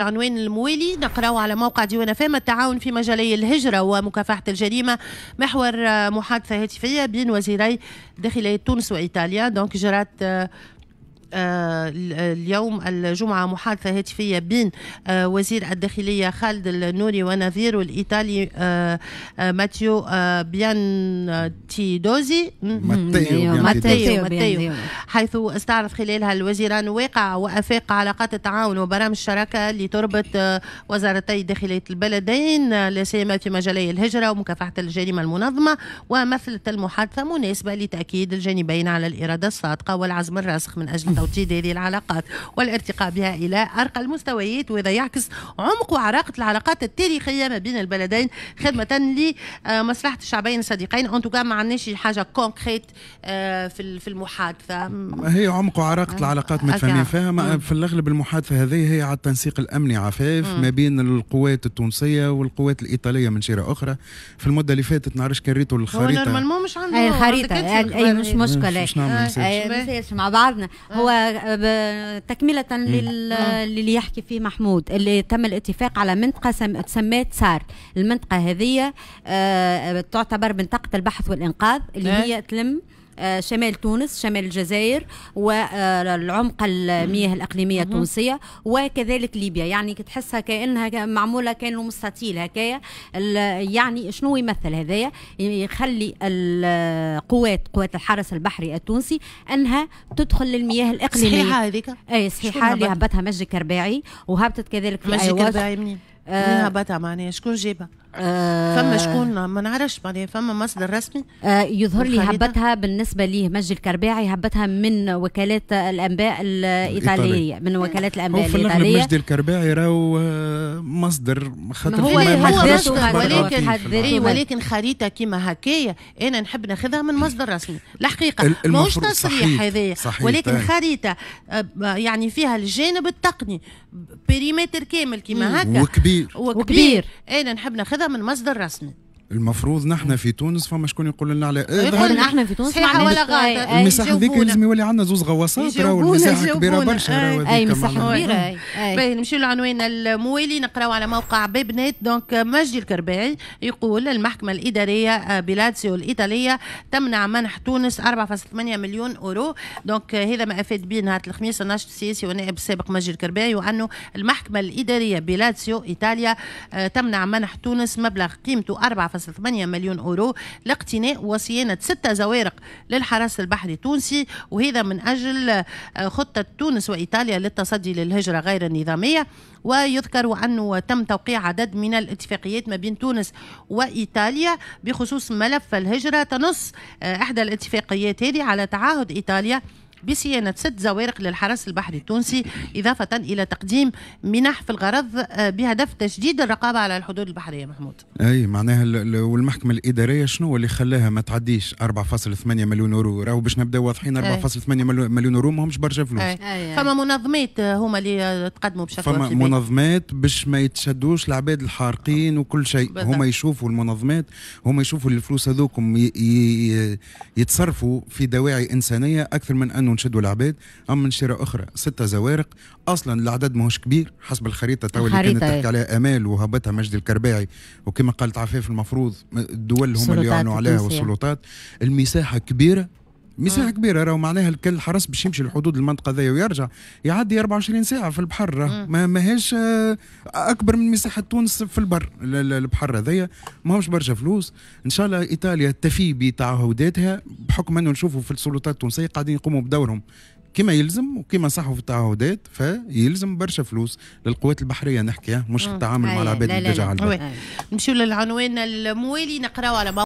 العنوان الموالي نقراو على موقع ديوان فام التعاون في مجالي الهجرة ومكافحة الجريمة محور آه، محادثة هاتفية بين وزيري داخلية تونس وإيطاليا دونك جرات آه، اليوم الجمعة محادثة هاتفية بين آه، وزير الداخلية خالد النوري ونظيره الإيطالي آه، ماتيو بيان تيدوزي ماتيو ماتيو حيث استعرض خلالها الوزيران واقع وأفاق علاقات التعاون وبرامج الشراكة اللي تربط وزارتي داخلية البلدين لا سيما في مجالي الهجرة ومكافحة الجريمة المنظمة ومثلت المحادثة مناسبة لتأكيد الجانبين على الإرادة الصادقة والعزم الراسخ من أجل التعويض ديال العلاقات والارتقاء بها إلى أرقى المستويات وهذا يعكس عمق وعراقة العلاقات التاريخية ما بين البلدين خدمة لمصلحة الشعبين الصديقين أنتو كان ما عندناش حاجة كونكريت آه، في المحادثة هي عمق وعراقة آه، العلاقات متفاهمين آه، فيها في الأغلب المحادثة هذه هي على التنسيق الأمني عفاف ما بين القوات التونسية والقوات الإيطالية من شيرة أخرى في المدة اللي فاتت نعرفش كان ريتو الخريطة هو نورمالمون مش عنده الخريطة أي مش مشكلة مش مع بعضنا هو وتكملة آه. للي يحكي فيه محمود اللي تم الاتفاق على منطقة تسميت سار المنطقة هذه آه، تعتبر منطقة البحث والإنقاذ اللي إيه. هي تلم آه، شمال تونس شمال الجزائر والعمق المياه الإقليمية التونسية وكذلك ليبيا يعني تحسها كأنها معمولة كأنه مستطيل هكايا يعني شنو يمثل هذايا يخلي القوات قوات الحرس البحري التونسي أنها تدخل للمياه الإقليمية صحيحة هذيك أي صحيحة اللي هبطها مجد كرباعي وهبطت كذلك في مجد كرباعي منين؟ آه هبطها معناها شكون جابها؟ آه، فما شكون ما نعرفش معناها فما مصدر رسمي آه يظهر لي هبتها بالنسبه ليه مجد الكرباعي هبتها من وكالات الانباء الايطاليه من وكالات الانباء الايطاليه مجد الكرباعي راهو آه، مصدر خاطر هو هو مصدر ولكن إيه، ولكن خريطه كيما هكايا انا نحب ناخذها من مصدر رسمي الحقيقه ماهوش تصريح هذايا ولكن آه. خريطه يعني فيها الجانب التقني بريمتر كامل كيما هكا وكبير وكبير انا نحب ناخذها من مصدر رسمي المفروض نحن في تونس فما شكون يقول لنا على إيه، يقول لنا احنا في تونس صحيحه ولا غايه المساحه هذيك لازم يولي عندنا زوز غواصات راهو المساحه كبيره برشا اي مساحه كبيره نمشيو للعنوان الموالي نقراو على موقع نت دونك مجدي الكرباعي يقول المحكمه الاداريه آه، بلاتسيو الايطاليه تمنع منح تونس 4.8 مليون اورو دونك آه، هذا ما افاد به نهار الخميس الناشط السياسي والنائب السابق مجدي الكرباعي وانه المحكمه الاداريه بلاتسيو ايطاليا آه، تمنع منح تونس مبلغ قيمته 4 8 مليون أورو لاقتناء وصيانة ستة زوارق للحرس البحري التونسي وهذا من أجل آه، خطة تونس وإيطاليا للتصدي للهجرة غير النظامية ويذكر أنه تم توقيع عدد من الاتفاقيات ما بين تونس وإيطاليا بخصوص ملف الهجرة تنص آه، إحدى الاتفاقيات هذه على تعهد إيطاليا بصيانة ست زوارق للحرس البحري التونسي إضافة إلى تقديم منح في الغرض آه، بهدف تشديد الرقابة على الحدود البحرية محمود أي معناها والمحكمة الإدارية شنو اللي خلاها ما تعديش 4.8 مليون أورو راهو باش نبدأ واضحين 4.8 مليون أورو ماهمش برشا فلوس أي. أي. فما منظمات آه، هما اللي آه، تقدموا بشكل فما منظمات باش ما يتشدوش العباد الحارقين وكل شيء هما يشوفوا المنظمات هما يشوفوا الفلوس هذوكم يتصرفوا في دواعي إنسانية أكثر من أنه ونشدوا العباد اما من شراء اخرى ستة زوارق اصلا العدد ماهوش كبير حسب الخريطه تو اللي كانت تحكي إيه. عليها امال وهبطها مجدي الكرباعي وكما قالت عفاف المفروض الدول هم اللي يعنوا عليها والسلطات المساحه كبيره مساحه كبيره راهو معناها الكل حرس باش يمشي لحدود المنطقه ذي ويرجع يعدي 24 ساعه في البحر ما ماهيش آه، اكبر من مساحه تونس في البر البحر هذايا ماهوش برشا فلوس ان شاء الله ايطاليا تفي بتعهداتها بحكم انه نشوفوا في السلطات التونسيه قاعدين يقوموا بدورهم كما يلزم وكما صحوا في التعهدات فيلزم برشا فلوس للقوات البحريه نحكي مش التعامل مع العباد اللي نمشيو للعنوان الموالي نقراو على